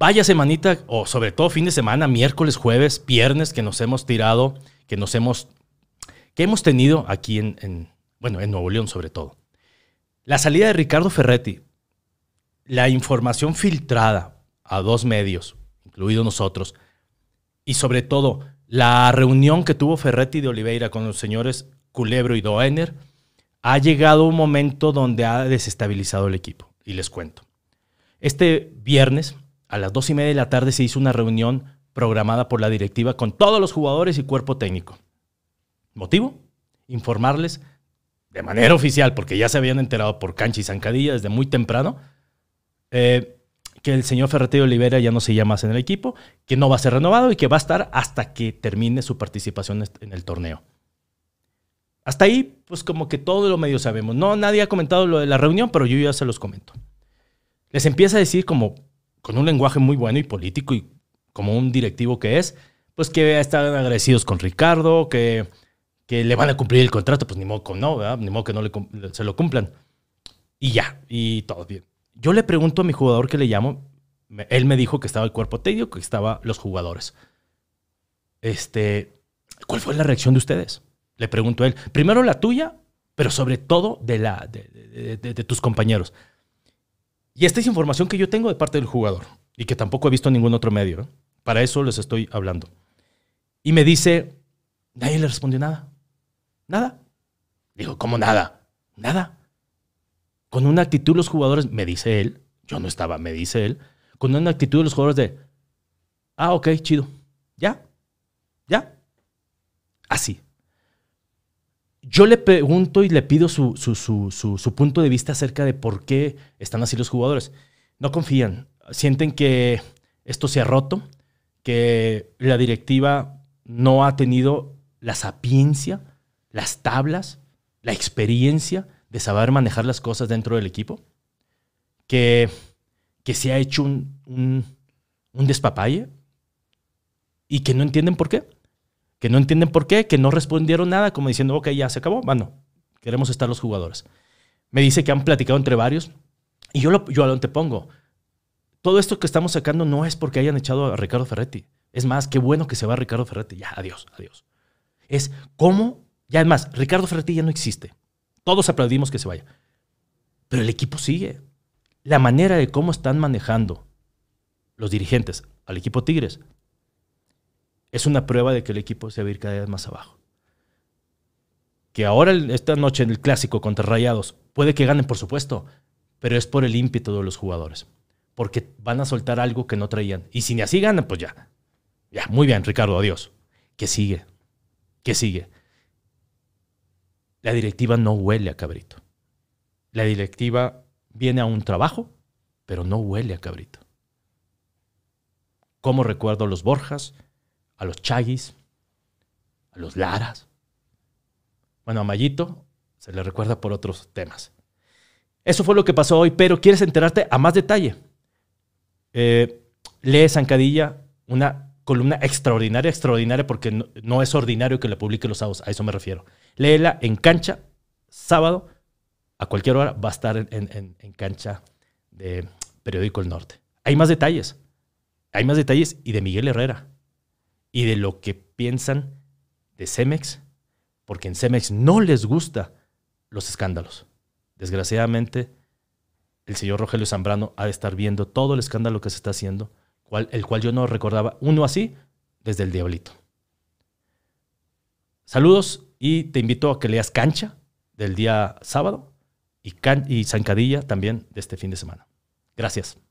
Vaya semanita, o sobre todo fin de semana, miércoles, jueves, viernes, que nos hemos tirado, que nos hemos, que hemos tenido aquí en, en bueno, en Nuevo León sobre todo. La salida de Ricardo Ferretti, la información filtrada a dos medios, incluidos nosotros, y sobre todo la reunión que tuvo Ferretti de Oliveira con los señores Culebro y Doener, ha llegado un momento donde ha desestabilizado el equipo. Y les cuento. Este viernes a las dos y media de la tarde se hizo una reunión programada por la directiva con todos los jugadores y cuerpo técnico. ¿Motivo? Informarles de manera oficial, porque ya se habían enterado por Cancha y Zancadilla desde muy temprano, eh, que el señor Ferretero Olivera ya no se llama más en el equipo, que no va a ser renovado y que va a estar hasta que termine su participación en el torneo. Hasta ahí, pues como que todos lo medio sabemos. No, nadie ha comentado lo de la reunión, pero yo ya se los comento. Les empieza a decir como con un lenguaje muy bueno y político y como un directivo que es, pues que están agradecidos con Ricardo, que, le van a cumplir el contrato, pues ni modo no, ¿verdad? ni modo que no se lo cumplan. Y ya, y todo bien. Yo le pregunto a mi jugador que le llamo, él me dijo que estaba el cuerpo tedio, que estaban los jugadores. Este, ¿cuál fue la reacción de ustedes? Le pregunto a él. Primero la tuya, pero sobre todo de, la, de tus compañeros. Y esta es información que yo tengo de parte del jugador y que tampoco he visto en ningún otro medio. ¿eh? Para eso les estoy hablando. Y me dice, nadie le respondió nada. Nada. Digo, ¿cómo nada? Nada. Con una actitud los jugadores, me dice él, yo no estaba, me dice él, con una actitud los jugadores de, ah, ok, chido, ya, ya. Así yo le pregunto y le pido su, su, su, su, punto de vista acerca de por qué están así los jugadores. No confían, sienten que esto se ha roto, que la directiva no ha tenido la sapiencia, las tablas, la experiencia de saber manejar las cosas dentro del equipo, que, que se ha hecho un, un, un despapalle y que no entienden por qué que no entienden por qué, que no respondieron nada, como diciendo, ok, ya se acabó, bueno, queremos estar los jugadores. Me dice que han platicado entre varios y yo lo, yo lo antepongo. Todo esto que estamos sacando no es porque hayan echado a Ricardo Ferretti. Es más, qué bueno que se va Ricardo Ferretti. Ya, adiós, adiós. Es cómo, ya es más, Ricardo Ferretti ya no existe. Todos aplaudimos que se vaya. Pero el equipo sigue. La manera de cómo están manejando los dirigentes al equipo Tigres es una prueba de que el equipo se va a ir cada vez más abajo. Que ahora, esta noche, en el clásico contra Rayados, puede que ganen, por supuesto, pero es por el ímpetu de los jugadores. Porque van a soltar algo que no traían. Y si ni así ganan, pues ya. Ya, muy bien, Ricardo, adiós. ¿Qué sigue? ¿Qué sigue? La directiva no huele a cabrito. La directiva viene a un trabajo, pero no huele a cabrito. ¿Cómo recuerdo a los Borjas? a los Chagis, a los Laras. Bueno, a Mayito se le recuerda por otros temas. Eso fue lo que pasó hoy, pero quieres enterarte a más detalle. Eh, lee Zancadilla, una columna extraordinaria, extraordinaria, porque no, es ordinario que la publique los sábados, a eso me refiero. Léela en cancha, sábado, a cualquier hora va a estar en, en cancha de Periódico El Norte. Hay más detalles, hay más detalles y de Miguel Herrera y de lo que piensan de Cemex, porque en Cemex no les gusta los escándalos. Desgraciadamente, el señor Rogelio Zambrano ha de estar viendo todo el escándalo que se está haciendo, el cual yo no recordaba uno así desde el diablito. Saludos y te invito a que leas Cancha del día sábado y, y Zancadilla también de este fin de semana. Gracias.